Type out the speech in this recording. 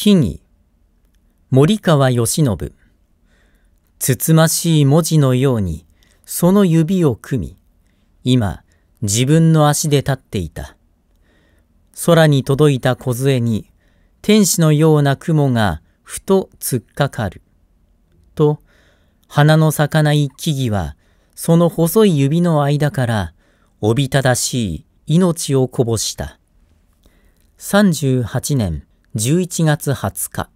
木々森川義信つつましい文字のようにその指を組み今自分の足で立っていた空に届いた梢に天使のような雲がふと突っかかると花の咲かない木々はその細い指の間からおびただしい命をこぼした38年11月20日